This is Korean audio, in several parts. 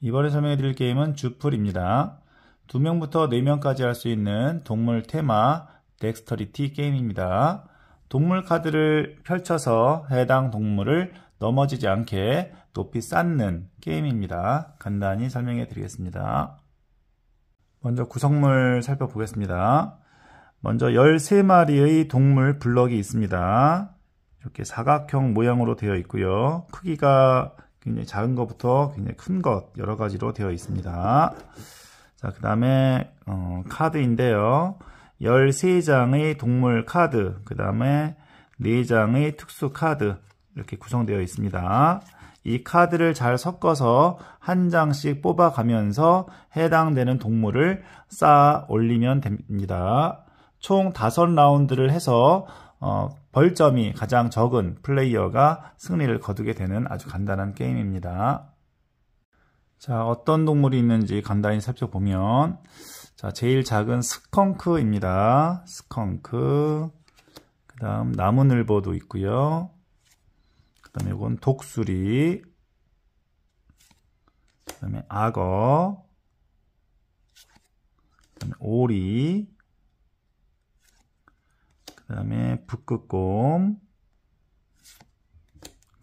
이번에 설명해 드릴 게임은 주풀입니다. 2명부터 4명까지 할 수 있는 동물 테마 덱스터리티 게임입니다. 동물 카드를 펼쳐서 해당 동물을 넘어지지 않게 높이 쌓는 게임입니다. 간단히 설명해 드리겠습니다. 먼저 구성물 살펴보겠습니다. 먼저 13마리의 동물 블럭이 있습니다. 이렇게 사각형 모양으로 되어 있고요. 크기가 굉장히 작은 것부터 굉장히 큰 것 여러 가지로 되어 있습니다. 자, 그 다음에 어, 카드인데요. 13장의 동물 카드, 그 다음에 4장의 특수 카드 이렇게 구성되어 있습니다. 이 카드를 잘 섞어서 한 장씩 뽑아가면서 해당되는 동물을 쌓아 올리면 됩니다. 총 다섯 라운드를 해서 어, 벌점이 가장 적은 플레이어가 승리를 거두게 되는 아주 간단한 게임입니다. 자, 어떤 동물이 있는지 간단히 살펴보면 자, 제일 작은 스컹크입니다. 스컹크. 그다음 나무늘보도 있고요. 다음에 이건 독수리 그 다음에 악어 그 다음에 오리 그 다음에 북극곰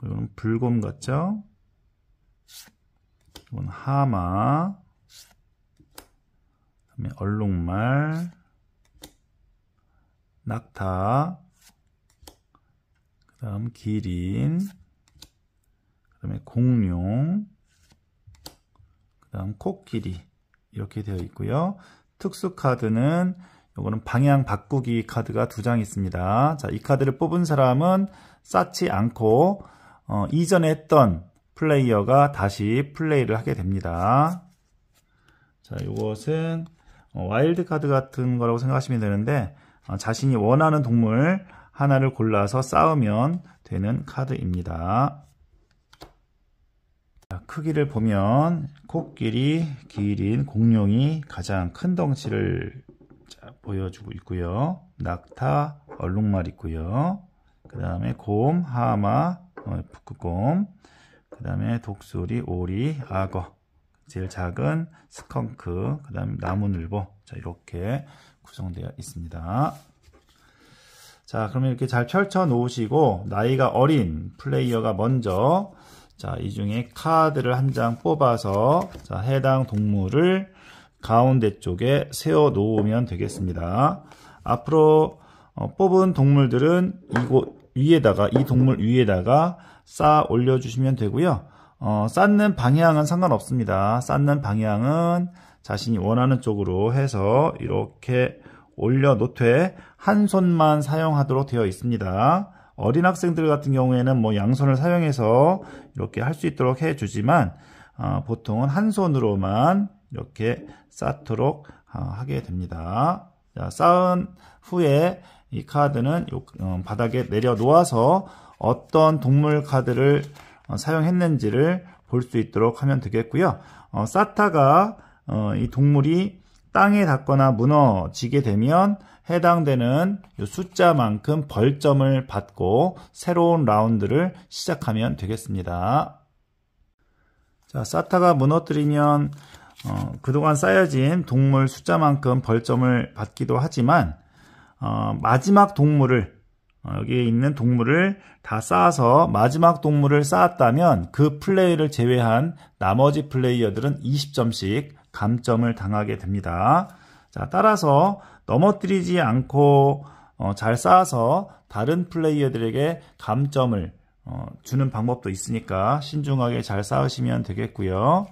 이거 불곰 같죠? 이건 하마 다음에 얼룩말 낙타 그 다음 기린 그다음에 공룡, 그다음 코끼리 이렇게 되어 있고요. 특수 카드는 이거는 방향 바꾸기 카드가 두 장 있습니다. 자, 이 카드를 뽑은 사람은 쌓지 않고 어, 이전에 했던 플레이어가 다시 플레이를 하게 됩니다. 자, 이것은 어, 와일드 카드 같은 거라고 생각하시면 되는데 어, 자신이 원하는 동물 하나를 골라서 쌓으면 되는 카드입니다. 크기를 보면 코끼리, 기린, 공룡이 가장 큰 덩치를 보여주고 있고요. 낙타, 얼룩말 있고요. 그 다음에 곰, 하마, 어, 북극곰, 그 다음에 독수리, 오리, 악어, 제일 작은 스컹크, 그 다음에 나무늘보 자, 이렇게 구성되어 있습니다. 자 그러면 이렇게 잘 펼쳐 놓으시고 나이가 어린 플레이어가 먼저 자, 이 중에 카드를 한 장 뽑아서 자, 해당 동물을 가운데 쪽에 세워 놓으면 되겠습니다. 앞으로 어, 뽑은 동물들은 이곳 위에다가 이 동물 위에다가 쌓아 올려 주시면 되고요. 어, 쌓는 방향은 상관없습니다. 쌓는 방향은 자신이 원하는 쪽으로 해서 이렇게 올려 놓되 한 손만 사용하도록 되어 있습니다. 어린 학생들 같은 경우에는 뭐 양손을 사용해서 이렇게 할 수 있도록 해주지만 어, 보통은 한 손으로만 이렇게 쌓도록 어, 하게 됩니다. 자, 쌓은 후에 이 카드는 요, 어, 바닥에 내려 놓아서 어떤 동물 카드를 어, 사용했는지를 볼 수 있도록 하면 되겠고요. 어, 쌓다가 어, 이 동물이 땅에 닿거나 무너지게 되면 해당되는 숫자만큼 벌점을 받고 새로운 라운드를 시작하면 되겠습니다. 자, 사타가 무너뜨리면 어, 그동안 쌓여진 동물 숫자만큼 벌점을 받기도 하지만 어, 마지막 동물을 어, 여기에 있는 동물을 다 쌓아서 마지막 동물을 쌓았다면 그 플레이를 제외한 나머지 플레이어들은 20점씩 감점을 당하게 됩니다. 자, 따라서 넘어뜨리지 않고 어, 잘 쌓아서 다른 플레이어들에게 감점을 어, 주는 방법도 있으니까 신중하게 잘 쌓으시면 되겠고요.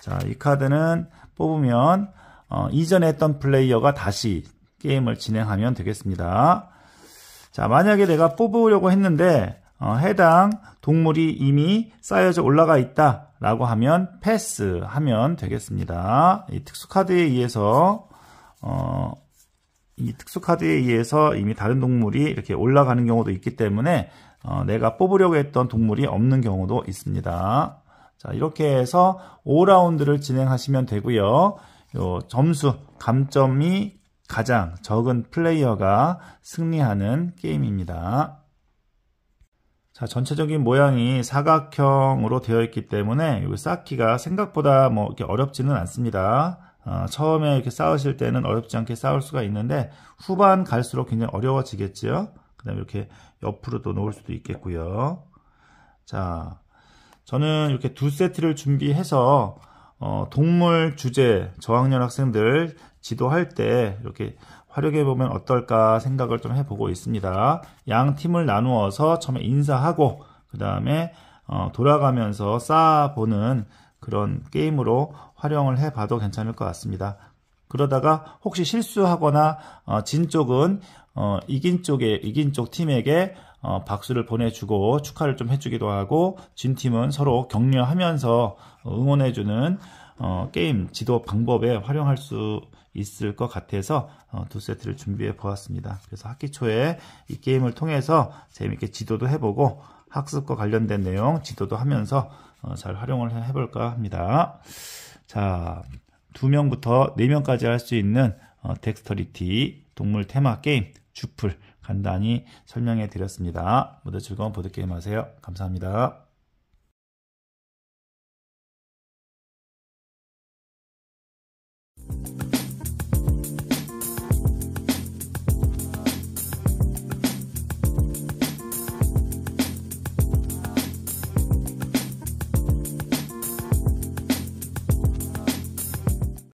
자, 이 카드는 뽑으면 어, 이전에 했던 플레이어가 다시 게임을 진행하면 되겠습니다. 자, 만약에 내가 뽑으려고 했는데 어, 해당 동물이 이미 쌓여져 올라가 있다 라고 하면 패스 하면 되겠습니다. 이 특수카드에 의해서 어, 이 특수카드에 의해서 이미 다른 동물이 이렇게 올라가는 경우도 있기 때문에 어, 내가 뽑으려고 했던 동물이 없는 경우도 있습니다. 자 이렇게 해서 5라운드를 진행하시면 되고요. 요 점수 감점이 가장 적은 플레이어가 승리하는 게임입니다. 자, 전체적인 모양이 사각형으로 되어 있기 때문에 이 쌓기가 생각보다 뭐 이렇게 어렵지는 않습니다. 어, 처음에 이렇게 쌓으실 때는 어렵지 않게 쌓을 수가 있는데 후반 갈수록 굉장히 어려워지겠죠그 다음에 이렇게 옆으로 도 놓을 수도 있겠고요. 자, 저는 이렇게 두 세트를 준비해서 어, 동물 주제 저학년 학생들 지도할 때 이렇게 활용해 보면 어떨까 생각을 좀 해보고 있습니다. 양 팀을 나누어서 처음에 인사하고 그 다음에 어, 돌아가면서 쌓아보는 그런 게임으로 활용을 해봐도 괜찮을 것 같습니다. 그러다가 혹시 실수하거나 어, 진 쪽은 어, 이긴 쪽에 이긴 쪽 팀에게 어, 박수를 보내주고 축하를 좀 해주기도 하고 진 팀은 서로 격려하면서 응원해주는 어, 게임 지도 방법에 활용할 수 있을 것 같아서 어, 두 세트를 준비해 보았습니다. 그래서 학기 초에 이 게임을 통해서 재밌게 지도도 해보고 학습과 관련된 내용 지도도 하면서 어, 잘 활용을 해볼까 합니다. 자, 두명부터네명까지할 수 있는 어, 덱스터리티 동물 테마 게임 주플 간단히 설명해 드렸습니다. 모두 즐거운 보드게임 하세요. 감사합니다.